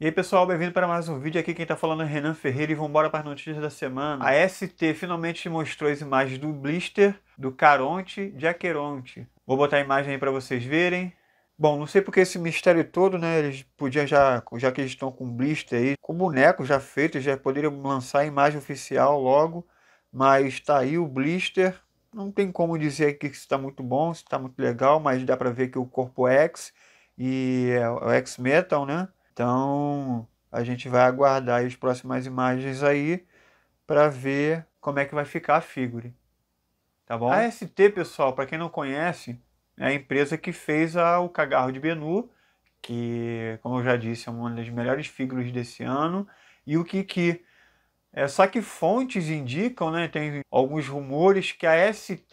E aí pessoal, bem-vindo para mais um vídeo. Aqui quem está falando é Renan Ferreira e vamos para as notícias da semana. A ST finalmente mostrou as imagens do blister, do Caronte, de Aqueronte. Vou botar a imagem aí para vocês verem. Bom, não sei porque esse mistério todo, né? Eles podiam já, já que eles estão com blister aí, com boneco já feito, já poderiam lançar a imagem oficial logo. Mas tá aí o blister. Não tem como dizer que está muito bom, se está muito legal, mas dá para ver que o corpo é X e é o X Metal, né? Então, a gente vai aguardar as próximas imagens aí para ver como é que vai ficar a figure. Tá bom? A ST, pessoal, para quem não conhece, é a empresa que fez a, o cagarro de Benu, que, como eu já disse, é uma das melhores figuras desse ano, e o Kiki. É, só que fontes indicam, né, tem alguns rumores que a ST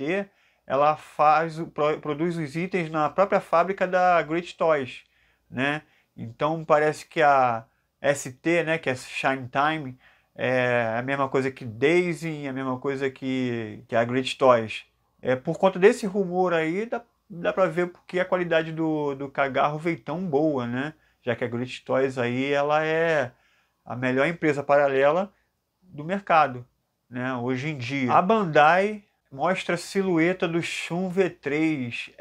ela faz, produz os itens na própria fábrica da Great Toys, né? Então parece que a ST, né, que é Shine Time, é a mesma coisa que Daisy, a mesma coisa que, que a Great Toys. É, por conta desse rumor aí, dá, dá para ver porque a qualidade do, do cagarro veio tão boa, né? Já que a Great Toys aí, ela é a melhor empresa paralela do mercado, né? Hoje em dia. A Bandai mostra a silhueta do Shun V3X.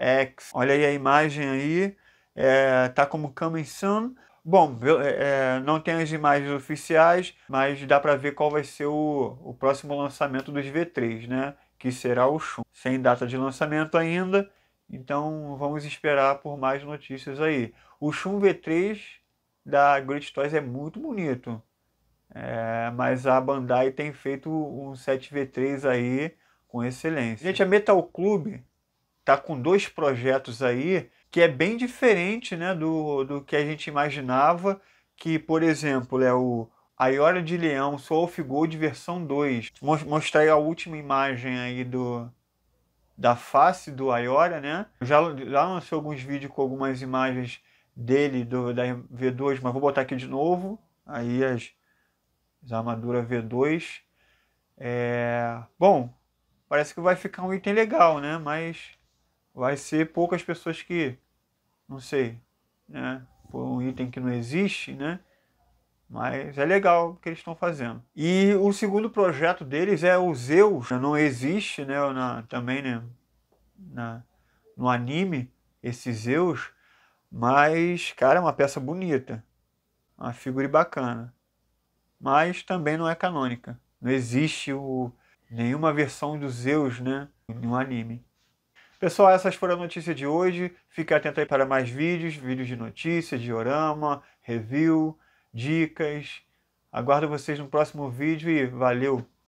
Olha aí a imagem aí é, tá como coming soon. Bom, é, é, não tem as imagens oficiais, mas dá para ver qual vai ser o, o próximo lançamento dos V3, né? Que será o Shun. Sem data de lançamento ainda, então vamos esperar por mais notícias aí. O Shun V3 da Great Toys é muito bonito, é, mas a Bandai tem feito um 7V3 aí com excelência. Gente, a Metal Club tá com dois projetos aí que é bem diferente né, do, do que a gente imaginava, que, por exemplo, é o a de Leão Soul of Gold versão 2. Mostrei a última imagem aí do da face do Ayora, né? Já, já lancei alguns vídeos com algumas imagens dele do, da V2, mas vou botar aqui de novo. Aí as, as armaduras V2. É, bom, parece que vai ficar um item legal, né? Mas vai ser poucas pessoas que não sei, né? Por um item que não existe, né? Mas é legal o que eles estão fazendo. E o segundo projeto deles é o Zeus, né? não existe, né? Na, também, né? Na, no anime, esse Zeus, mas, cara, é uma peça bonita, uma figura bacana. Mas também não é canônica. Não existe o, nenhuma versão do Zeus, né? No anime. Pessoal, essas foram as notícias de hoje. Fique atento aí para mais vídeos, vídeos de notícia, diorama, review, dicas. Aguardo vocês no próximo vídeo e valeu!